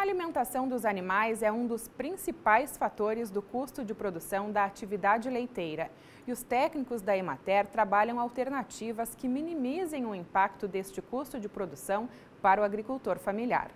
A alimentação dos animais é um dos principais fatores do custo de produção da atividade leiteira. E os técnicos da Emater trabalham alternativas que minimizem o impacto deste custo de produção para o agricultor familiar.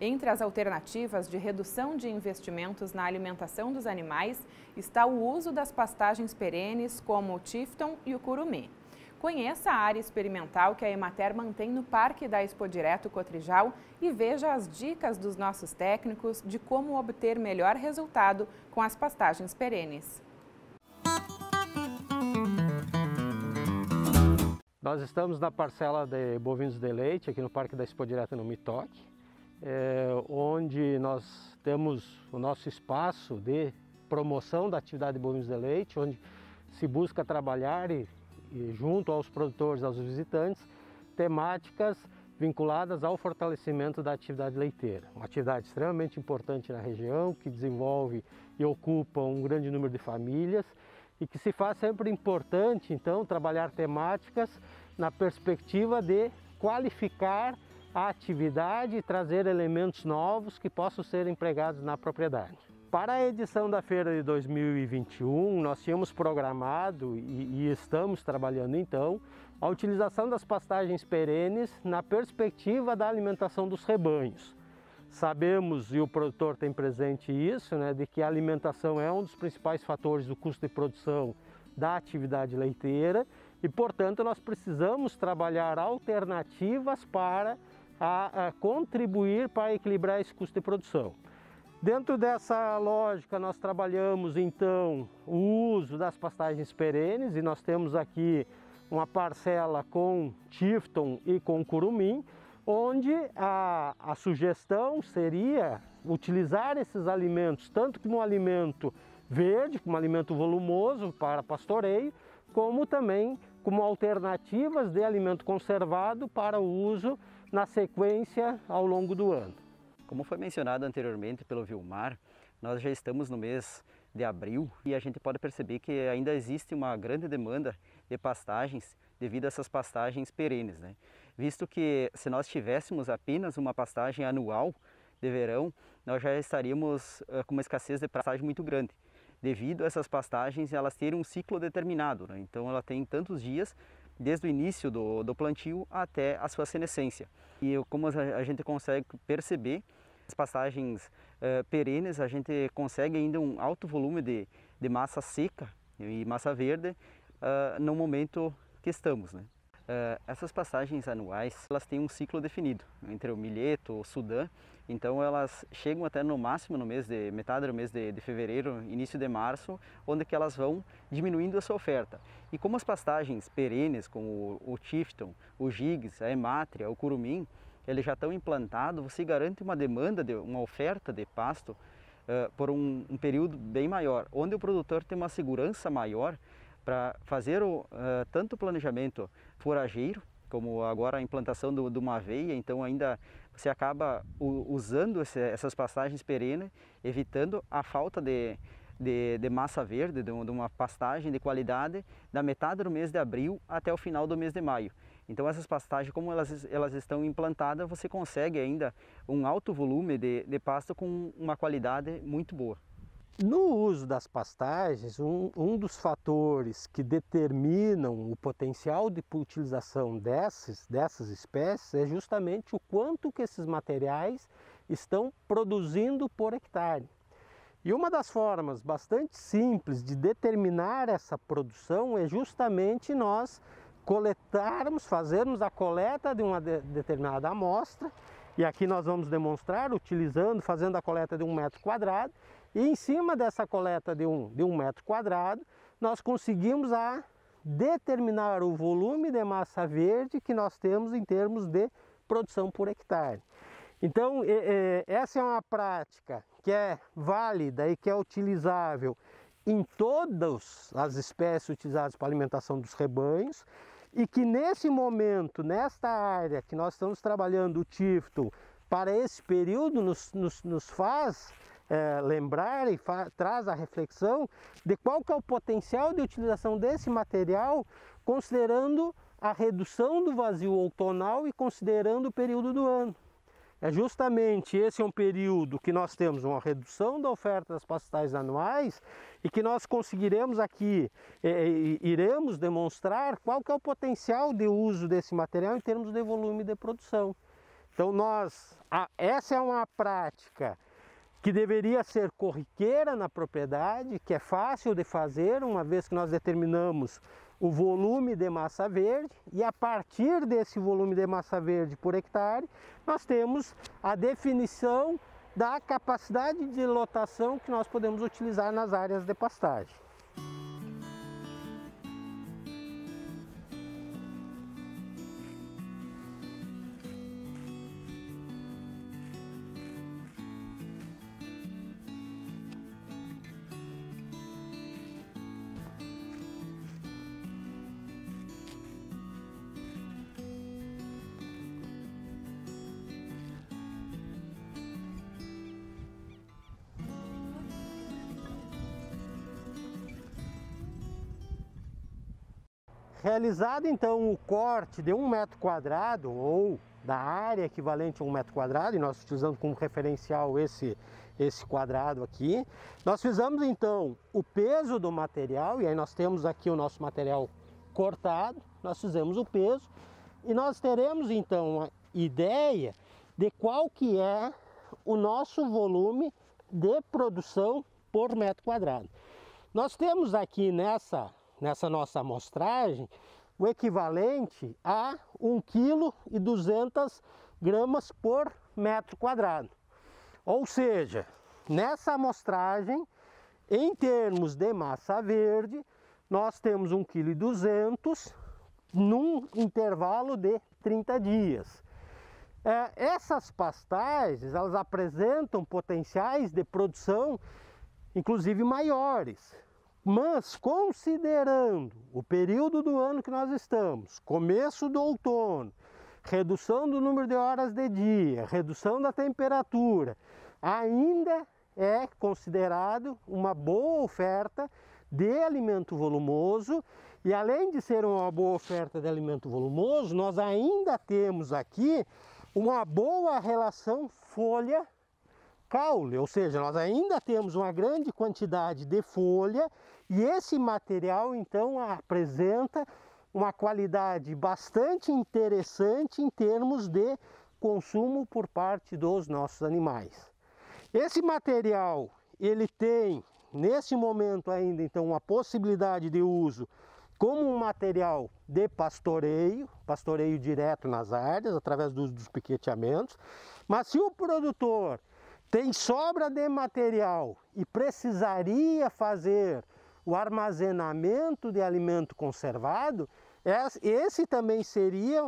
Entre as alternativas de redução de investimentos na alimentação dos animais está o uso das pastagens perenes como o tifton e o curumim. Conheça a área experimental que a Emater mantém no Parque da Expo Direto Cotrijal e veja as dicas dos nossos técnicos de como obter melhor resultado com as pastagens perenes. Nós estamos na parcela de bovinos de leite, aqui no Parque da Expo Direto no Mitoc, é, eh, onde nós temos o nosso espaço de promoção da atividade de bovinos de leite, onde se busca trabalhar e junto aos produtores, aos visitantes, temáticas vinculadas ao fortalecimento da atividade leiteira. Uma atividade extremamente importante na região, que desenvolve e ocupa um grande número de famílias e que se faz sempre importante, então, trabalhar temáticas na perspectiva de qualificar a atividade e trazer elementos novos que possam ser empregados na propriedade. Para a edição da feira de 2021, nós tínhamos programado e, e estamos trabalhando então a utilização das pastagens perenes na perspectiva da alimentação dos rebanhos. Sabemos, e o produtor tem presente isso, né, de que a alimentação é um dos principais fatores do custo de produção da atividade leiteira e, portanto, nós precisamos trabalhar alternativas para a, a contribuir para equilibrar esse custo de produção. Dentro dessa lógica, nós trabalhamos então o uso das pastagens perenes e nós temos aqui uma parcela com Tifton e com Curumim, onde a, a sugestão seria utilizar esses alimentos tanto como alimento verde, como alimento volumoso para pastoreio, como também como alternativas de alimento conservado para o uso na sequência ao longo do ano. Como foi mencionado anteriormente pelo Vilmar, nós já estamos no mês de abril e a gente pode perceber que ainda existe uma grande demanda de pastagens devido a essas pastagens perenes, né? Visto que se nós tivéssemos apenas uma pastagem anual de verão, nós já estaríamos eh, com uma escassez de pastagem muito grande devido a essas pastagens elas terem um ciclo determinado. Né? Então ela tem tantos dias desde o início do, do plantio até a sua senescência. E como a gente consegue perceber, as pastagens uh, eh, perenes, a gente consegue ainda um alto volume de, de massa seca e massa verde uh, no momento que estamos. Né? Uh, essas pastagens anuais, elas têm um ciclo definido entre o milheto, o sudã, então elas chegam até no máximo no mês de metade do mês de, de, fevereiro, início de março, onde que elas vão diminuindo a sua oferta. E como as pastagens perenes, como o, o tifton, o Giggs, a Emátria, o curumim, eles já estão implantados, você garante uma demanda, de, uma oferta de pasto uh, por um, um, período bem maior, onde o produtor tem uma segurança maior para fazer o, uh, tanto o planejamento forageiro, como agora a implantação de uma veia, então ainda você acaba usando esse, essas pastagens perenes, evitando a falta de, de, de, massa verde, de, uma pastagem de qualidade, da metade do mês de abril até o final do mês de maio. Então essas pastagens, como elas, elas estão implantadas, você consegue ainda um alto volume de, de pasto com uma qualidade muito boa. No uso das pastagens, um, um dos fatores que determinam o potencial de utilização desses, dessas espécies é justamente o quanto que esses materiais estão produzindo por hectare. E uma das formas bastante simples de determinar essa produção é justamente nós coletarmos, fazermos a coleta de uma de, determinada amostra, e aqui nós vamos demonstrar utilizando, fazendo a coleta de um metro quadrado, e em cima dessa coleta de um, de um metro quadrado, nós conseguimos a determinar o volume de massa verde que nós temos em termos de produção por hectare. Então, essa é uma prática que é válida e que é utilizável em todas as espécies utilizadas para alimentação dos rebanhos e que nesse momento, nesta área que nós estamos trabalhando o Tifton, para esse período nos, nos, nos faz é, lembrar e traz a reflexão de qual que é o potencial de utilização desse material, considerando a redução do vazio outonal e considerando o período do ano. É justamente esse é um período que nós temos uma redução da oferta das pastais anuais e que nós conseguiremos aqui, é, é iremos demonstrar qual que é o potencial de uso desse material em termos de volume de produção. Então nós, a, essa é uma prática que deveria ser corriqueira na propriedade, que é fácil de fazer, uma vez que nós determinamos o volume de massa verde e a partir desse volume de massa verde por hectare, nós temos a definição da capacidade de lotação que nós podemos utilizar nas áreas de pastagem. Realizado então o corte de um metro quadrado ou da área equivalente a um metro quadrado, e nós utilizamos como referencial esse, esse quadrado aqui. Nós fizemos então o peso do material, e aí nós temos aqui o nosso material cortado, nós fizemos o peso, e nós teremos então a ideia de qual que é o nosso volume de produção por metro quadrado. Nós temos aqui nessa nessa nossa amostragem o equivalente a 1,2 kg por metro quadrado. Ou seja, nessa amostragem, em termos de massa verde, nós temos 1,2 kg num intervalo de 30 dias. É, essas pastagens elas apresentam potenciais de produção, inclusive maiores, mas considerando o período do ano que nós estamos, começo do outono, redução do número de horas de dia, redução da temperatura, ainda é considerado uma boa oferta de alimento volumoso. E além de ser uma boa oferta de alimento volumoso, nós ainda temos aqui uma boa relação folha caule, ou seja, nós ainda temos uma grande quantidade de folha e esse material então apresenta uma qualidade bastante interessante em termos de consumo por parte dos nossos animais. Esse material ele tem nesse momento ainda então uma possibilidade de uso como um material de pastoreio, pastoreio direto nas áreas através dos, dos piqueteamentos, mas se o produtor tem sobra de material e precisaria fazer o armazenamento de alimento conservado, esse também seria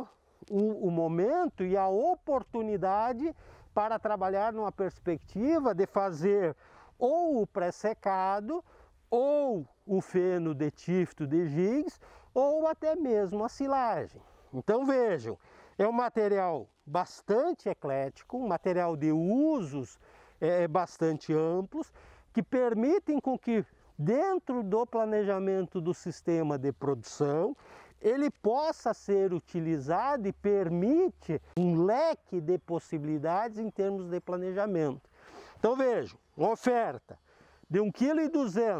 o, o momento e a oportunidade para trabalhar numa perspectiva de fazer ou o pré-secado, ou o feno de tifto de gigs, ou até mesmo a silagem. Então vejam, é um material bastante eclético, um material de usos é, bastante amplos, que permitem com que dentro do planejamento do sistema de produção, ele possa ser utilizado e permite um leque de possibilidades em termos de planejamento. Então vejo, oferta de 1,2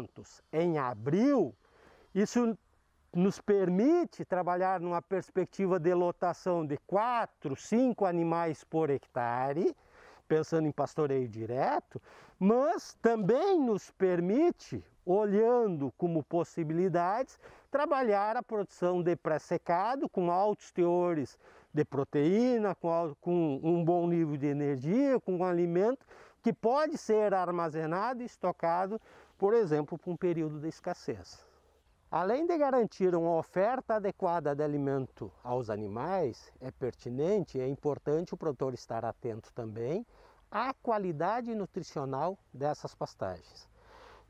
kg em abril, isso nos permite trabalhar numa perspectiva de lotação de 4, 5 animais por hectare, pensando em pastoreio direto, mas também nos permite olhando como possibilidades trabalhar a produção de pré-secado com altos teores de proteína, com, com um bom nível de energia, com um alimento que pode ser armazenado e estocado, por exemplo, para um período de escassez. Além de garantir uma oferta adequada de alimento aos animais, é pertinente e é importante o produtor estar atento também à qualidade nutricional dessas pastagens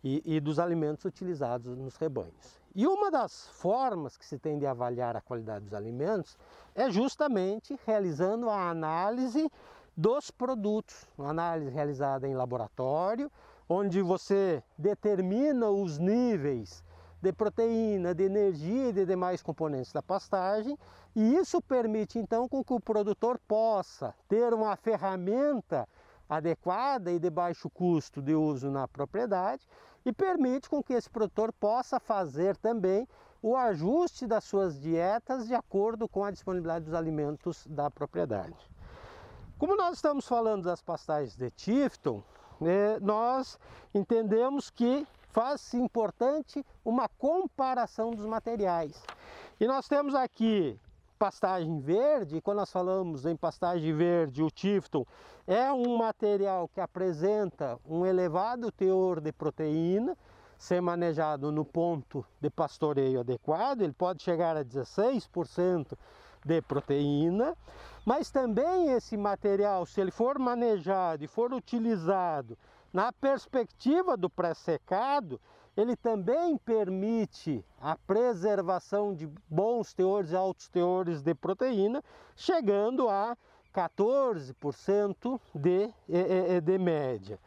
e, e dos alimentos utilizados nos rebanhos. E uma das formas que se tem de avaliar a qualidade dos alimentos é justamente realizando a análise dos produtos, uma análise realizada em laboratório, onde você determina os níveis de proteína, de energia e de demais componentes da pastagem, e isso permite então com que o produtor possa ter uma ferramenta adequada e de baixo custo de uso na propriedade e permite com que esse produtor possa fazer também o ajuste das suas dietas de acordo com a disponibilidade dos alimentos da propriedade. Como nós estamos falando das pastagens de Tifton, né, nós entendemos que faz importante uma comparação dos materiais. E nós temos aqui pastagem verde, quando nós falamos em pastagem verde, o Tifton é um material que apresenta um elevado teor de proteína, ser manejado no ponto de pastoreio adequado, ele pode chegar a 16% de proteína, mas também esse material, se ele for manejado e for utilizado na perspectiva do pré-secado, ele também permite a preservação de bons teores e altos teores de proteína, chegando a 14% de, de média.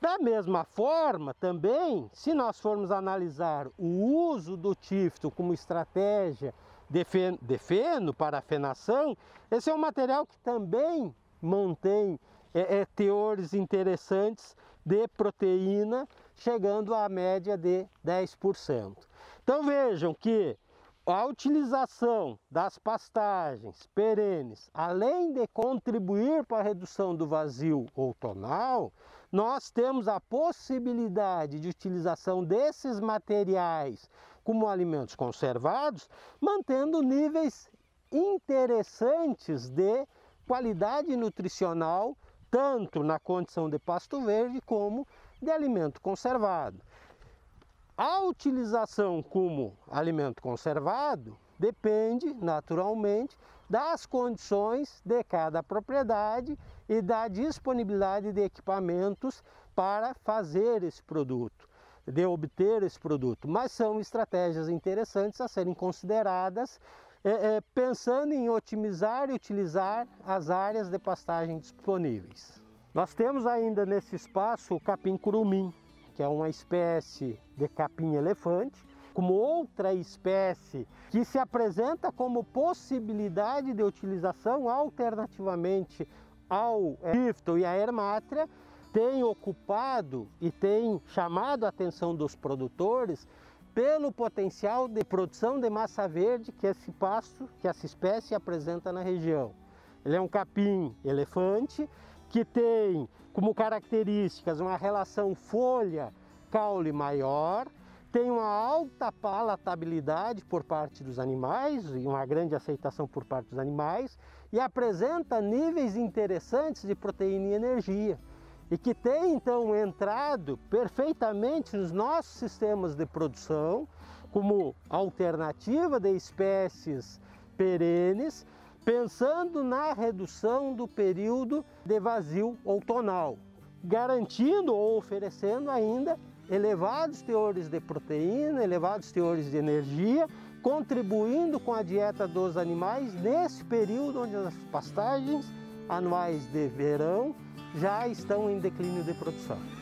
Da mesma forma, também, se nós formos analisar o uso do tifto como estratégia de feno, de feno para a fenação, esse é um material que também mantém é, é, teores interessantes de proteína chegando à média de 10%. Então vejam que a utilização das pastagens perenes, além de contribuir para a redução do vazio outonal, nós temos a possibilidade de utilização desses materiais como alimentos conservados, mantendo níveis interessantes de qualidade nutricional, tanto na condição de pasto verde como de alimento conservado. A utilização como alimento conservado depende, naturalmente, das condições de cada propriedade e da disponibilidade de equipamentos para fazer esse produto, de obter esse produto. Mas são estratégias interessantes a serem consideradas, é, é, pensando em otimizar e utilizar as áreas de pastagem disponíveis. Nós temos ainda nesse espaço o capim curumim, que é uma espécie de capim elefante, como outra espécie que se apresenta como possibilidade de utilização alternativamente ao pifto e à ermátria, tem ocupado e tem chamado a atenção dos produtores pelo potencial de produção de massa verde que esse pasto, que essa espécie apresenta na região. Ele é um capim elefante, que tem como características uma relação folha-caule maior, tem uma alta palatabilidade por parte dos animais e uma grande aceitação por parte dos animais e apresenta níveis interessantes de proteína e energia e que tem então entrado perfeitamente nos nossos sistemas de produção como alternativa de espécies perenes pensando na redução do período de vazio outonal, garantindo ou oferecendo ainda elevados teores de proteína, elevados teores de energia, contribuindo com a dieta dos animais nesse período onde as pastagens anuais de verão já estão em declínio de produção.